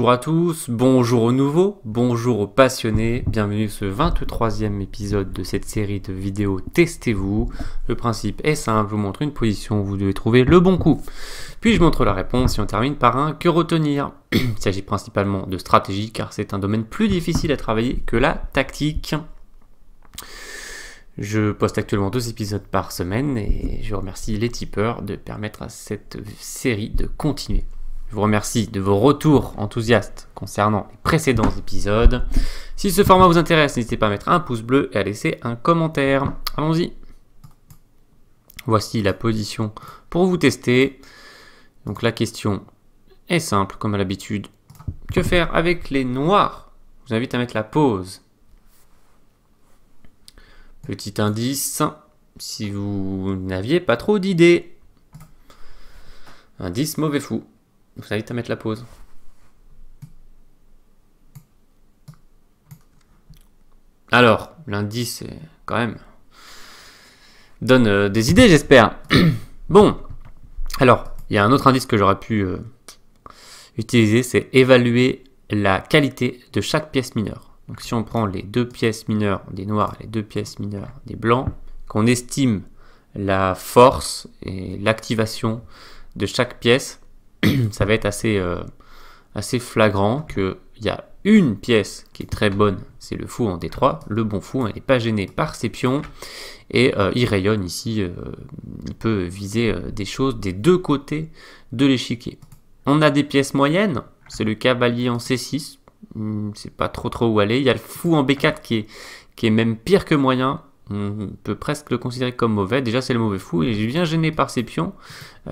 Bonjour à tous, bonjour aux nouveaux, bonjour aux passionnés, bienvenue sur ce 23e épisode de cette série de vidéos Testez-vous. Le principe est simple, je vous montre une position, vous devez trouver le bon coup. Puis je montre la réponse et on termine par un que retenir. Il s'agit principalement de stratégie car c'est un domaine plus difficile à travailler que la tactique. Je poste actuellement deux épisodes par semaine et je remercie les tipeurs de permettre à cette série de continuer. Je vous remercie de vos retours enthousiastes concernant les précédents épisodes. Si ce format vous intéresse, n'hésitez pas à mettre un pouce bleu et à laisser un commentaire. Allons-y. Voici la position pour vous tester. Donc la question est simple, comme à l'habitude. Que faire avec les noirs Je vous invite à mettre la pause. Petit indice, si vous n'aviez pas trop d'idées. Indice mauvais fou vous invite à mettre la pause. Alors, l'indice, quand même, donne euh, des idées, j'espère. bon, alors, il y a un autre indice que j'aurais pu euh, utiliser, c'est évaluer la qualité de chaque pièce mineure. Donc, si on prend les deux pièces mineures des noirs et les deux pièces mineures des blancs, qu'on estime la force et l'activation de chaque pièce, ça va être assez, euh, assez flagrant qu'il y a une pièce qui est très bonne, c'est le fou en D3. Le bon fou, n'est hein, pas gêné par ses pions. Et euh, il rayonne ici, euh, il peut viser des choses des deux côtés de l'échiquier. On a des pièces moyennes, c'est le cavalier en C6. Hmm, c'est pas trop trop où aller. Il y a le fou en B4 qui qui est même pire que moyen on peut presque le considérer comme mauvais. Déjà, c'est le mauvais fou. Il est bien gêné par ses pions.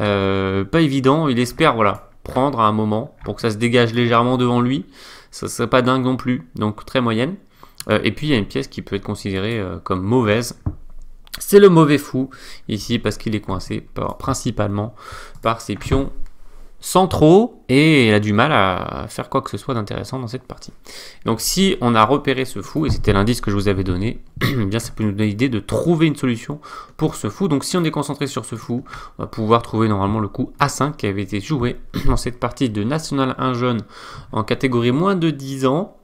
Euh, pas évident. Il espère voilà, prendre à un moment pour que ça se dégage légèrement devant lui. Ça ne serait pas dingue non plus. Donc, très moyenne. Euh, et puis, il y a une pièce qui peut être considérée euh, comme mauvaise. C'est le mauvais fou ici parce qu'il est coincé par, principalement par ses pions sans trop, et elle a du mal à faire quoi que ce soit d'intéressant dans cette partie. Donc si on a repéré ce fou, et c'était l'indice que je vous avais donné, eh bien ça peut nous donner l'idée de trouver une solution pour ce fou. Donc si on est concentré sur ce fou, on va pouvoir trouver normalement le coup A5 qui avait été joué dans cette partie de National 1 jeune en catégorie moins de 10 ans,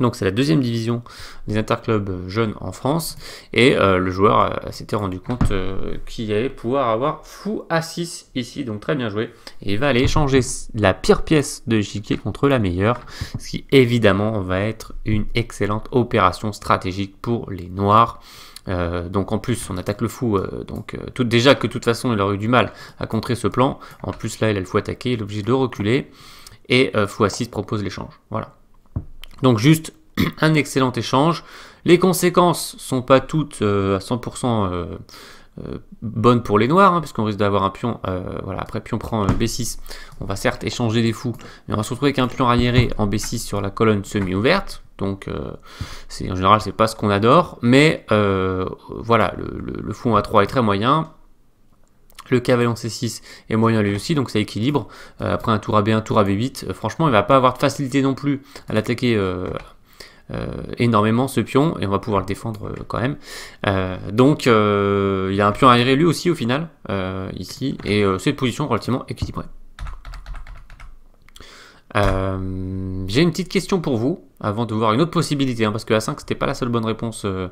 donc c'est la deuxième division des interclubs jeunes en France et euh, le joueur euh, s'était rendu compte euh, qu'il allait pouvoir avoir fou à 6 ici, donc très bien joué. Et il va aller échanger la pire pièce de l'échiquier contre la meilleure, ce qui évidemment va être une excellente opération stratégique pour les noirs. donc en plus on attaque le fou, donc déjà que de toute façon il aurait eu du mal à contrer ce plan, en plus là il a le fou attaqué, il est obligé de reculer, et fou à 6 propose l'échange, voilà. Donc juste un excellent échange. Les conséquences sont pas toutes euh, à 100% euh, euh, bonnes pour les noirs, hein, puisqu'on risque d'avoir un pion, voilà, après pion prend B6, on va certes échanger des fous, mais on va se retrouver avec un pion arriéré en B6 sur la colonne semi-ouverte, donc en général c'est pas ce qu'on adore, mais voilà, le, le fou en A3 est très moyen, le cavalier en C6 est moyen lui aussi, donc ça équilibre. Euh, après un tour à B1, tour à B8, euh, franchement, il va pas avoir de facilité non plus à l'attaquer euh, énormément ce pion, et on va pouvoir le défendre quand même. donc il y a un pion aéré lui aussi au final, ici, et c'est une position relativement équilibrée. Euh, j'ai une petite question pour vous, avant de voir une autre possibilité, hein, parce que A5, c'était pas la seule bonne réponse euh,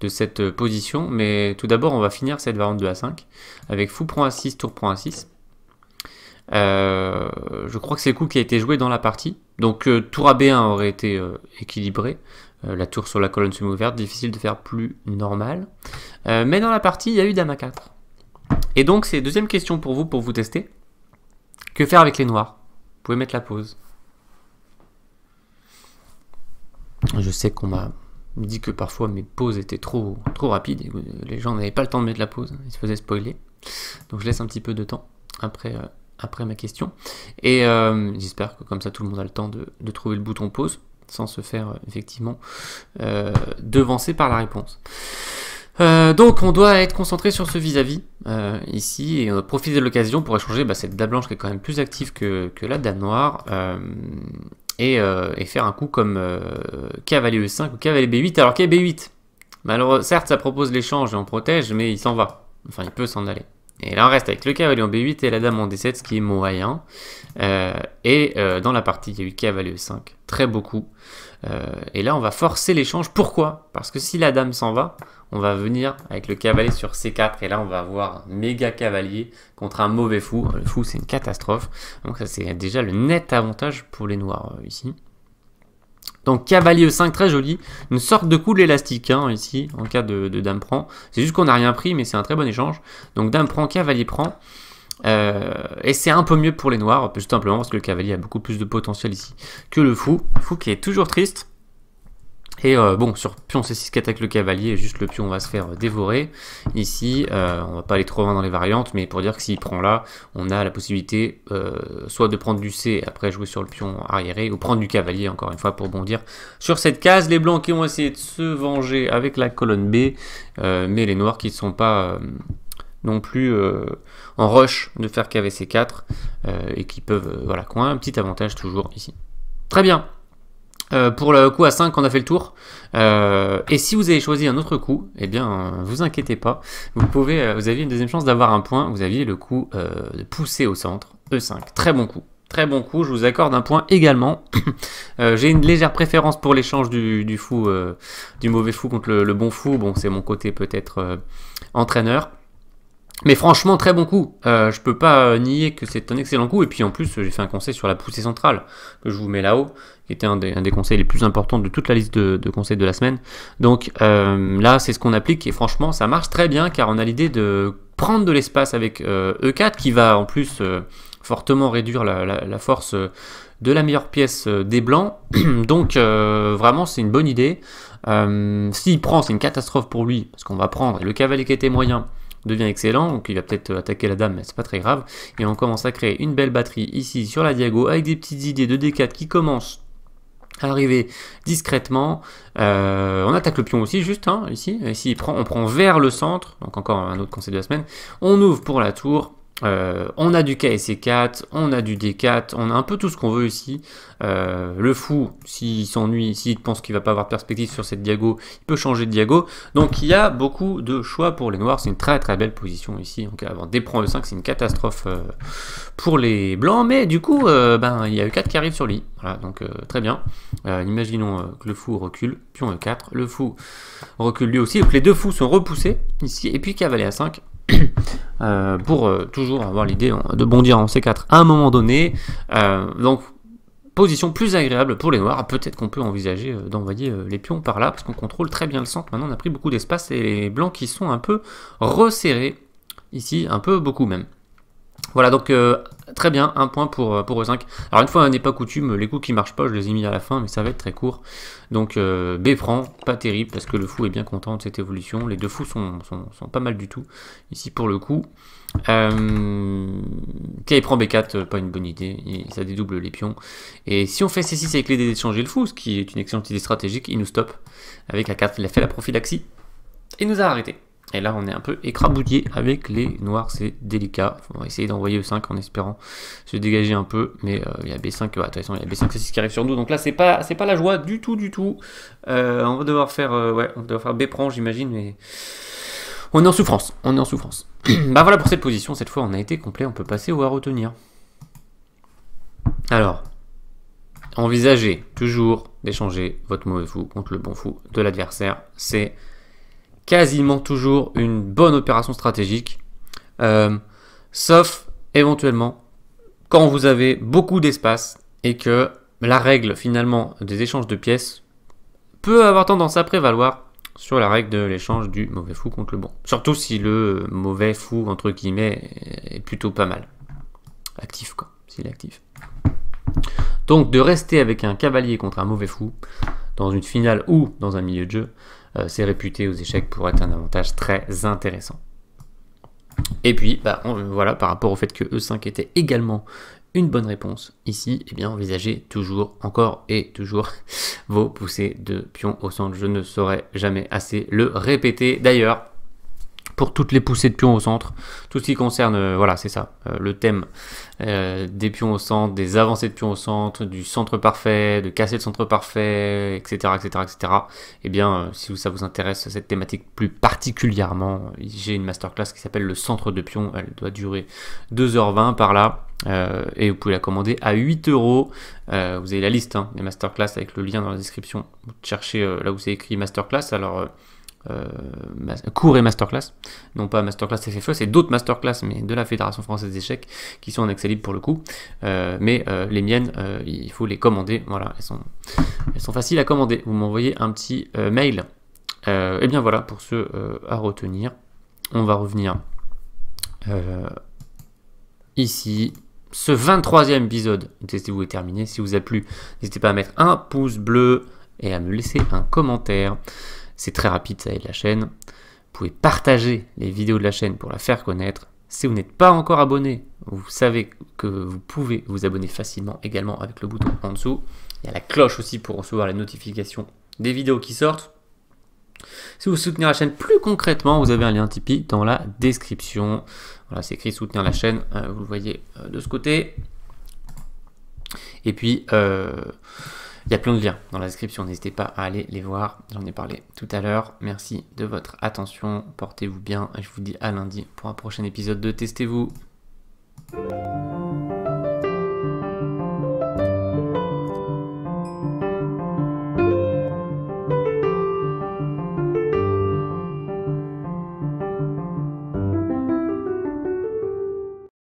de cette euh, position. Mais tout d'abord, on va finir cette variante de A5 avec fou prend A6, tour prend A6. je crois que c'est le coup qui a été joué dans la partie. Donc tour ab 1 aurait été équilibré. la tour sur la colonne semi-ouverte, difficile de faire plus normal. mais dans la partie, il y a eu dame 4 Et donc, c'est deuxième question pour vous, pour vous tester. Que faire avec les noirs vous pouvez mettre la pause. Je sais qu'on m'a dit que parfois mes pauses étaient trop, trop rapides et que les gens n'avaient pas le temps de mettre la pause, ils se faisaient spoiler. Donc je laisse un petit peu de temps après, euh, après ma question. Et euh, j'espère que comme ça tout le monde a le temps de, trouver le bouton pause sans se faire euh, effectivement devancer par la réponse. Euh, donc on doit être concentré sur ce vis-à-vis euh, ici et on profiter de l'occasion pour échanger bah, cette dame blanche qui est quand même plus active que, la dame noire euh, et, faire un coup comme cavalier E5 ou cavalier B8 alors cavalier B8 malheureusement certes ça propose l'échange et on protège mais il s'en va enfin il peut s'en aller et là on reste avec le cavalier en B8 et la dame en D7 ce qui est moyen et dans la partie il y a eu cavalier E5 très beaucoup et là on va forcer l'échange pourquoi parce que si la dame s'en va on va venir avec le cavalier sur C4 et là on va avoir un méga cavalier contre un mauvais fou. Euh, le fou c'est une catastrophe. Donc ça c'est déjà le net avantage pour les noirs euh, ici. Donc cavalier E5 très joli, une sorte de coup de hein, ici en cas de, dame prend. C'est juste qu'on n'a rien pris mais c'est un très bon échange. Donc dame prend, cavalier prend. Euh, et c'est un peu mieux pour les noirs, tout simplement parce que le cavalier a beaucoup plus de potentiel ici que le fou. Fou qui est toujours triste et euh, bon, sur pion c6 attaque le cavalier, juste le pion va se faire euh, dévorer. Ici, on euh, on va pas aller trop loin dans les variantes, mais pour dire que s'il prend là, on a la possibilité soit de prendre du C après jouer sur le pion arriéré, ou prendre du cavalier encore une fois pour bondir. Sur cette case, les blancs qui ont essayé de se venger avec la colonne B, mais les noirs qui ne sont pas non plus en rush de faire KVC4 et qui peuvent voilà, coin un petit avantage toujours ici. Très bien, euh, pour le coup à 5, on a fait le tour. Euh, et si vous avez choisi un autre coup, eh bien, euh, vous inquiétez pas. Vous pouvez, vous aviez une deuxième chance d'avoir un point. Vous aviez le coup de pousser au centre, E5. Très bon coup. Très bon coup, je vous accorde un point également. J'ai une légère préférence pour l'échange du, fou, du mauvais fou contre le, le bon fou. Bon, c'est mon côté peut-être entraîneur. Mais franchement, très bon coup. Euh, je peux pas euh, nier que c'est un excellent coup. Et puis en plus, euh, j'ai fait un conseil sur la poussée centrale que je vous mets là-haut, qui était un des, conseils les plus importants de toute la liste de, conseils de la semaine. Donc euh, là, c'est ce qu'on applique et franchement, ça marche très bien car on a l'idée de prendre de l'espace avec E4 e qui va en plus fortement réduire la, force de la meilleure pièce des blancs. Donc vraiment, c'est une bonne idée. S'il prend, c'est une catastrophe pour lui parce qu'on va prendre le cavalier qui était moyen devient excellent, donc il va peut-être euh, attaquer la dame, mais c'est pas très grave. Et on commence à créer une belle batterie ici sur la Diago, avec des petites idées de D4 qui commencent à arriver discrètement. Euh, on attaque le pion aussi, juste, hein, ici. Ici, on prend vers le centre, donc encore un autre conseil de la semaine. On ouvre pour la tour, euh, on a du KSC4, e on a du D4, on a un peu tout ce qu'on veut ici. Euh, le fou, s'il s'ennuie, s'il pense qu'il va pas avoir perspective sur cette Diago, il peut changer de Diago. Donc il y a beaucoup de choix pour les noirs. C'est une très très belle position ici. Donc avant prend e 5, c'est une catastrophe euh, pour les blancs. Mais du coup, ben, il y a E4 qui arrive sur lui. donc très bien. imaginons que le fou recule, pion E4, le fou recule lui aussi. Donc les deux fous sont repoussés ici, et puis cavalier à 5 euh, pour euh, toujours avoir l'idée euh, de bondir en C4 à un moment donné. donc position plus agréable pour les noirs. Peut-être qu'on peut envisager d'envoyer les pions par là, parce qu'on contrôle très bien le centre. Maintenant, on a pris beaucoup d'espace et les blancs qui sont un peu resserrés. Ici, un peu beaucoup même. Voilà, donc euh, très bien, un point pour, euh, pour E5. Alors une fois on n'est pas coutume, les coups qui marchent pas, je les ai mis à la fin, mais ça va être très court. Donc euh, B prend, pas terrible, parce que le fou est bien content de cette évolution. Les deux fous sont, pas mal du tout, ici pour le coup. Euh, prend B4, pas une bonne idée, ça dédouble les pions. Et si on fait C6 avec l'idée d'échanger le fou, ce qui est une excellente idée stratégique, il nous stoppe. Avec la 4, il a fait la prophylaxie, et nous a arrêté. Et là, on est un peu écrabouillé avec les noirs, c'est délicat. On va essayer d'envoyer E5 en espérant se dégager un peu. Mais euh, il y a B5, il y a B5, c'est 6 qui arrive sur nous. Donc là, c'est pas, pas la joie du tout, du tout. Euh, on va devoir faire, euh, on faire B prend, j'imagine, mais on est en souffrance. On est en souffrance. bah voilà pour cette position. Cette fois, on a été complet. On peut passer ou à retenir. Alors, envisagez toujours d'échanger votre mauvais fou contre le bon fou de l'adversaire. C'est quasiment toujours une bonne opération stratégique, euh, sauf éventuellement quand vous avez beaucoup d'espace et que la règle finalement des échanges de pièces peut avoir tendance à prévaloir sur la règle de l'échange du mauvais fou contre le bon. Surtout si le mauvais fou, entre guillemets, est plutôt pas mal. Actif, quoi, s'il est actif. Donc de rester avec un cavalier contre un mauvais fou, dans une finale ou dans un milieu de jeu, euh, c'est réputé aux échecs pour être un avantage très intéressant. Et puis, bah, euh, voilà, par rapport au fait que E5 était également une bonne réponse, ici, eh bien, envisagez toujours, encore et toujours, vos poussées de pions au centre. Je ne saurais jamais assez le répéter. D'ailleurs, pour toutes les poussées de pions au centre. Tout ce qui concerne, euh, voilà, c'est ça, euh, le thème euh, des pions au centre, des avancées de pions au centre, du centre parfait, de casser le centre parfait, etc., etc., etc. bien, si ça vous intéresse cette thématique plus particulièrement, j'ai une masterclass qui s'appelle le centre de pions. Elle doit durer 2h20 par là. et vous pouvez la commander à 8 euros. Vous avez la liste hein, des masterclass avec le lien dans la description. Vous cherchez là où c'est écrit masterclass. Alors euh, cours et masterclass, non pas masterclass FFE, c'est d'autres masterclass mais de la Fédération française d'échecs qui sont en accès libre pour le coup, euh, mais euh, les miennes il faut les commander, voilà, elles sont, elles sont faciles à commander. Vous m'envoyez un petit mail. et bien voilà pour ceux à retenir. On va revenir ici. Ce 23e épisode testez vous est terminé. Si vous avez plu, n'hésitez pas à mettre un pouce bleu et à me laisser un commentaire. C'est très rapide, ça aide la chaîne. Vous pouvez partager les vidéos de la chaîne pour la faire connaître. Si vous n'êtes pas encore abonné, vous savez que vous pouvez vous abonner facilement également avec le bouton en dessous. Il y a la cloche aussi pour recevoir les notifications des vidéos qui sortent. Si vous soutenez la chaîne plus concrètement, vous avez un lien Tipeee dans la description. Voilà, c'est écrit soutenir la chaîne, euh, vous le voyez euh, de ce côté. Et puis, euh, il y a plein de liens dans la description, n'hésitez pas à aller les voir, j'en ai parlé tout à l'heure. Merci de votre attention, portez-vous bien et je vous dis à lundi pour un prochain épisode de Testez-vous.